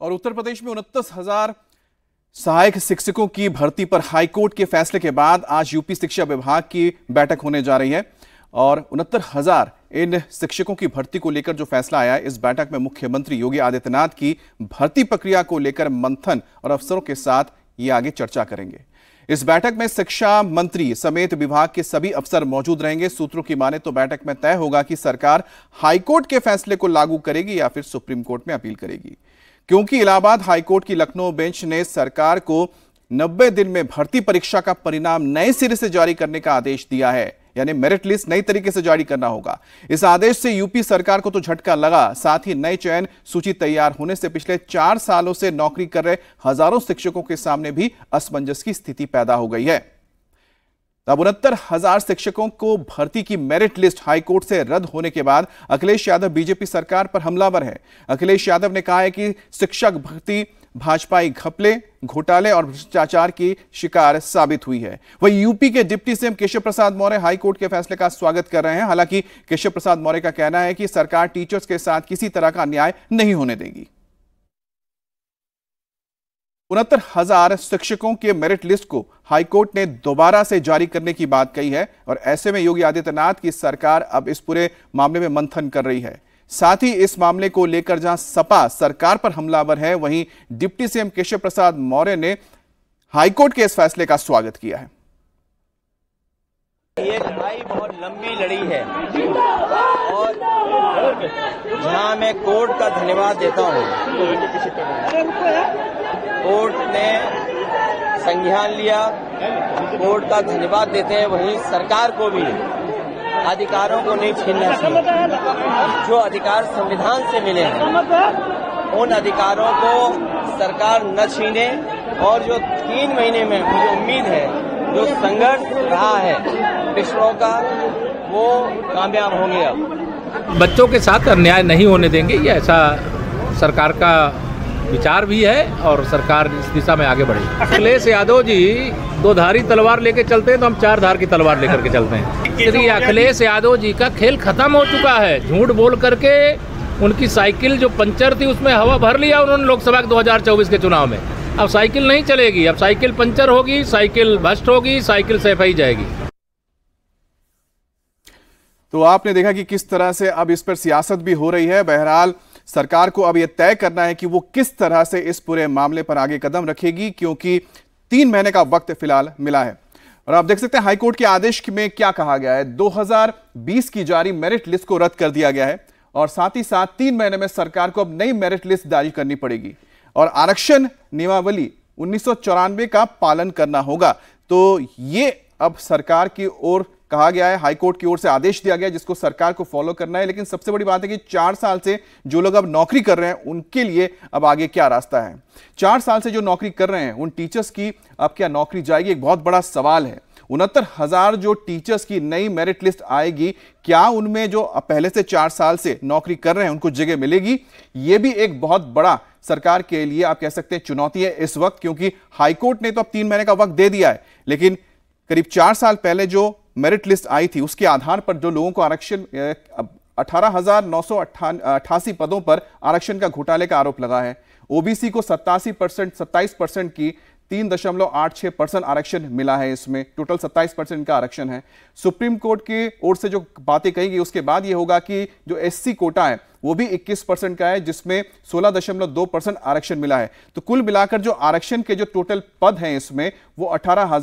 और उत्तर प्रदेश में उनतीस हजार सहायक शिक्षकों की भर्ती पर हाईकोर्ट के फैसले के बाद आज यूपी शिक्षा विभाग की बैठक होने जा रही है और उनहत्तर हजार इन शिक्षकों की भर्ती को लेकर जो फैसला आया इस बैठक में मुख्यमंत्री योगी आदित्यनाथ की भर्ती प्रक्रिया को लेकर मंथन और अफसरों के साथ ये आगे चर्चा करेंगे इस बैठक में शिक्षा मंत्री समेत विभाग के सभी अफसर मौजूद रहेंगे सूत्रों की माने तो बैठक में तय होगा कि सरकार हाईकोर्ट के फैसले को लागू करेगी या फिर सुप्रीम कोर्ट में अपील करेगी क्योंकि इलाहाबाद हाईकोर्ट की लखनऊ बेंच ने सरकार को 90 दिन में भर्ती परीक्षा का परिणाम नए सिरे से जारी करने का आदेश दिया है यानी मेरिट लिस्ट नई तरीके से जारी करना होगा इस आदेश से यूपी सरकार को तो झटका लगा साथ ही नई चयन सूची तैयार होने से पिछले चार सालों से नौकरी कर रहे हजारों शिक्षकों के सामने भी असमंजस की स्थिति पैदा हो गई है अब उनहत्तर हजार शिक्षकों को भर्ती की मेरिट लिस्ट हाईकोर्ट से रद्द होने के बाद अखिलेश यादव बीजेपी सरकार पर हमलावर है अखिलेश यादव ने कहा है कि शिक्षक भर्ती भाजपाई घपले घोटाले और भ्रष्टाचार की शिकार साबित हुई है वही यूपी के deputy CM Keshav Prasad Maurya high court के फैसले का स्वागत कर रहे हैं हालांकि केशव प्रसाद मौर्य का कहना है कि सरकार टीचर्स के साथ किसी तरह का अन्याय नहीं होने देगी उनहत्तर हजार शिक्षकों के मेरिट लिस्ट को हाईकोर्ट ने दोबारा से जारी करने की बात कही है और ऐसे में योगी आदित्यनाथ की सरकार अब इस पूरे मामले में मंथन कर रही है साथ ही इस मामले को लेकर जहां सपा सरकार पर हमलावर है वहीं डिप्टी सीएम केशव प्रसाद मौर्य ने हाईकोर्ट के इस फैसले का स्वागत किया है ये लड़ाई बहुत लंबी लड़ी है और जहां मैं कोर्ट का धन्यवाद देता हूं कोर्ट ने संज्ञान लिया कोर्ट का धन्यवाद देते हैं वहीं सरकार को भी अधिकारों को नहीं छीनना जो अधिकार संविधान से मिले हैं उन अधिकारों को सरकार न छीने और जो तीन महीने में मुझे उम्मीद है जो संघर्ष रहा है पिछड़ों का वो कामयाब होंगे अब बच्चों के साथ अन्याय नहीं होने देंगे ये ऐसा सरकार का विचार भी है और सरकार इस दिशा में आगे बढ़े अखिलेश यादव जी दो धारी तलवार लेके चलते हैं तो हम चार धार की तलवार लेकर के चलते हैं श्री तो अखिलेश यादव जी का खेल खत्म हो चुका है झूठ बोल करके उनकी साइकिल जो पंचर थी उसमें हवा भर लिया उन्होंने लोकसभा के 2024 के चुनाव में अब साइकिल नहीं चलेगी अब साइकिल पंचर होगी साइकिल भ्रष्ट होगी साइकिल सफाई जाएगी तो आपने देखा कि किस तरह से अब इस पर सियासत भी हो रही है बहरहाल सरकार को अब यह तय करना है कि वो किस तरह से इस पूरे मामले पर आगे कदम रखेगी क्योंकि तीन महीने का वक्त फिलहाल मिला है और आप देख सकते हैं हाईकोर्ट के आदेश में क्या कहा गया है 2020 की जारी मेरिट लिस्ट को रद्द कर दिया गया है और साथ ही साथ तीन महीने में सरकार को अब नई मेरिट लिस्ट जारी करनी पड़ेगी और आरक्षण नियमावली उन्नीस का पालन करना होगा तो ये अब सरकार की ओर कहा गया है हाईकोर्ट की ओर से आदेश दिया गया जिसको सरकार को फॉलो करना है लेकिन सबसे बड़ी बात है कि चार साल से जो लोग अब नौकरी कर रहे हैं उनके लिए अब आगे क्या रास्ता है चार साल से जो नौकरी कर रहे हैं उन टीचर्स की अब क्या नौकरी जाएगी एक बहुत बड़ा सवाल है उनहत्तर हजार जो टीचर्स की नई मेरिट लिस्ट आएगी क्या उनमें जो पहले से चार साल से नौकरी कर रहे हैं उनको जगह मिलेगी ये भी एक बहुत बड़ा सरकार के लिए आप कह सकते हैं चुनौती है इस वक्त क्योंकि हाईकोर्ट ने तो अब तीन महीने का वक्त दे दिया है लेकिन करीब चार साल पहले जो मेरिट लिस्ट आई थी उसके आधार पर जो लोगों को आरक्षण अठारह अठासी पदों पर आरक्षण का घोटाले का आरोप लगा है ओबीसी को सत्तासी परसेंट सत्ताईस परसेंट की तीन दशमलव आठ छह परसेंट आरक्षण मिला है इसमें टोटल सत्ताईस परसेंट का आरक्षण है सुप्रीम कोर्ट की ओर से जो बातें कही गई उसके बाद यह होगा कि जो एससी कोटा है वो भी 21 परसेंट का है जिसमें 16.2 परसेंट आरक्षण मिला है तो कुल मिलाकर जो आरक्षण के जो टोटल पद हैं इसमें वो अठारह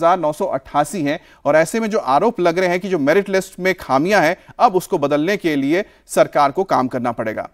हैं और ऐसे में जो आरोप लग रहे हैं कि जो मेरिट लिस्ट में खामियां हैं अब उसको बदलने के लिए सरकार को काम करना पड़ेगा